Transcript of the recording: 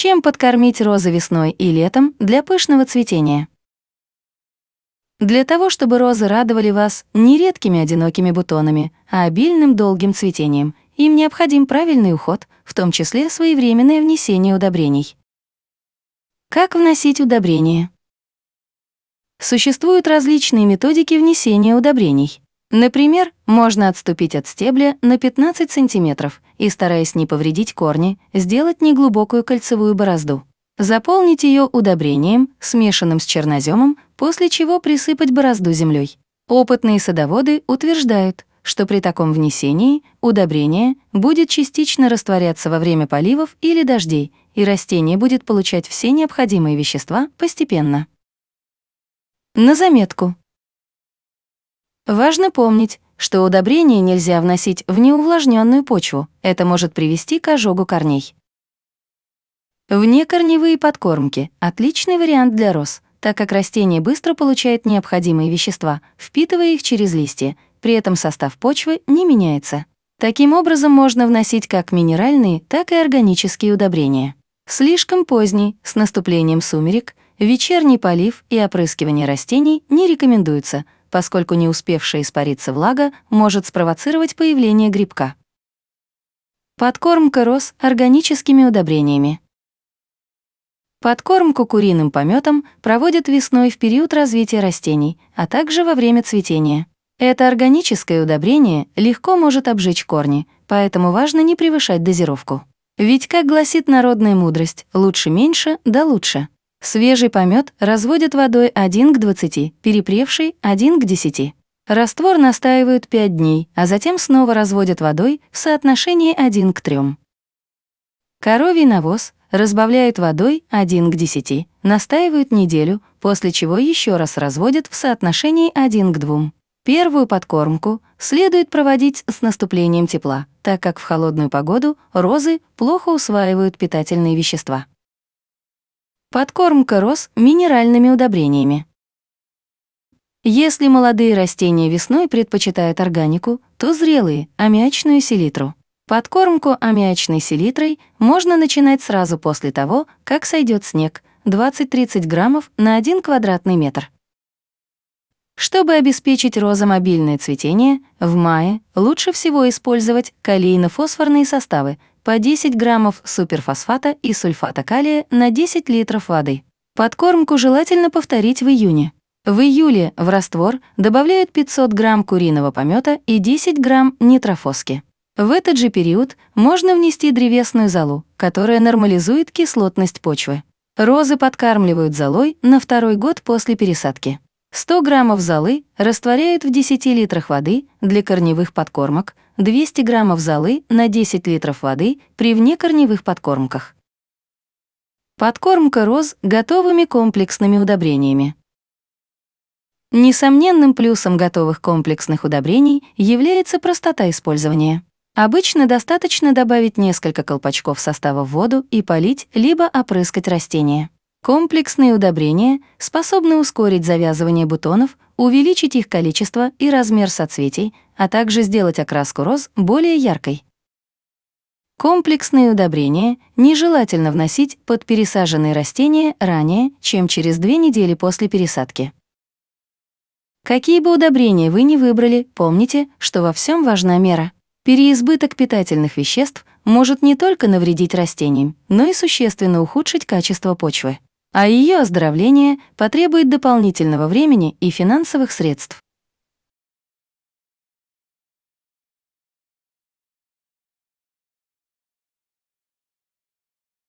Чем подкормить розы весной и летом для пышного цветения? Для того, чтобы розы радовали вас не редкими одинокими бутонами, а обильным долгим цветением, им необходим правильный уход, в том числе своевременное внесение удобрений. Как вносить удобрения? Существуют различные методики внесения удобрений. Например, можно отступить от стебля на 15 см и, стараясь не повредить корни, сделать неглубокую кольцевую борозду. Заполнить ее удобрением, смешанным с черноземом, после чего присыпать борозду землей. Опытные садоводы утверждают, что при таком внесении удобрение будет частично растворяться во время поливов или дождей, и растение будет получать все необходимые вещества постепенно. На заметку. Важно помнить, что удобрения нельзя вносить в неувлажненную почву, это может привести к ожогу корней. Внекорневые подкормки — отличный вариант для роз, так как растение быстро получает необходимые вещества, впитывая их через листья, при этом состав почвы не меняется. Таким образом можно вносить как минеральные, так и органические удобрения. Слишком поздний, с наступлением сумерек, вечерний полив и опрыскивание растений не рекомендуется — поскольку не успевшая испариться влага может спровоцировать появление грибка. Подкормка роз органическими удобрениями. Подкормку куриным пометом проводят весной в период развития растений, а также во время цветения. Это органическое удобрение легко может обжечь корни, поэтому важно не превышать дозировку. Ведь, как гласит народная мудрость, лучше меньше, да лучше. Свежий помет разводят водой 1 к 20, перепревший 1 к 10. Раствор настаивают 5 дней, а затем снова разводят водой в соотношении 1 к 3. Коровий навоз разбавляют водой 1 к 10, настаивают неделю, после чего еще раз разводят в соотношении 1 к 2. Первую подкормку следует проводить с наступлением тепла, так как в холодную погоду розы плохо усваивают питательные вещества. Подкормка роз минеральными удобрениями. Если молодые растения весной предпочитают органику, то зрелые — аммиачную селитру. Подкормку аммиачной селитрой можно начинать сразу после того, как сойдет снег — 20-30 граммов на 1 квадратный метр. Чтобы обеспечить розам обильное цветение, в мае лучше всего использовать калийно-фосфорные составы по 10 граммов суперфосфата и сульфата калия на 10 литров воды. Подкормку желательно повторить в июне. В июле в раствор добавляют 500 грамм куриного помета и 10 грамм нитрофоски. В этот же период можно внести древесную золу, которая нормализует кислотность почвы. Розы подкармливают золой на второй год после пересадки. 100 граммов золы растворяют в 10 литрах воды для корневых подкормок, 200 граммов золы на 10 литров воды при внекорневых подкормках. Подкормка роз готовыми комплексными удобрениями. Несомненным плюсом готовых комплексных удобрений является простота использования. Обычно достаточно добавить несколько колпачков состава в воду и полить, либо опрыскать растения. Комплексные удобрения способны ускорить завязывание бутонов, увеличить их количество и размер соцветий, а также сделать окраску роз более яркой. Комплексные удобрения нежелательно вносить под пересаженные растения ранее, чем через две недели после пересадки. Какие бы удобрения вы ни выбрали, помните, что во всем важна мера. Переизбыток питательных веществ может не только навредить растениям, но и существенно ухудшить качество почвы а ее оздоровление потребует дополнительного времени и финансовых средств.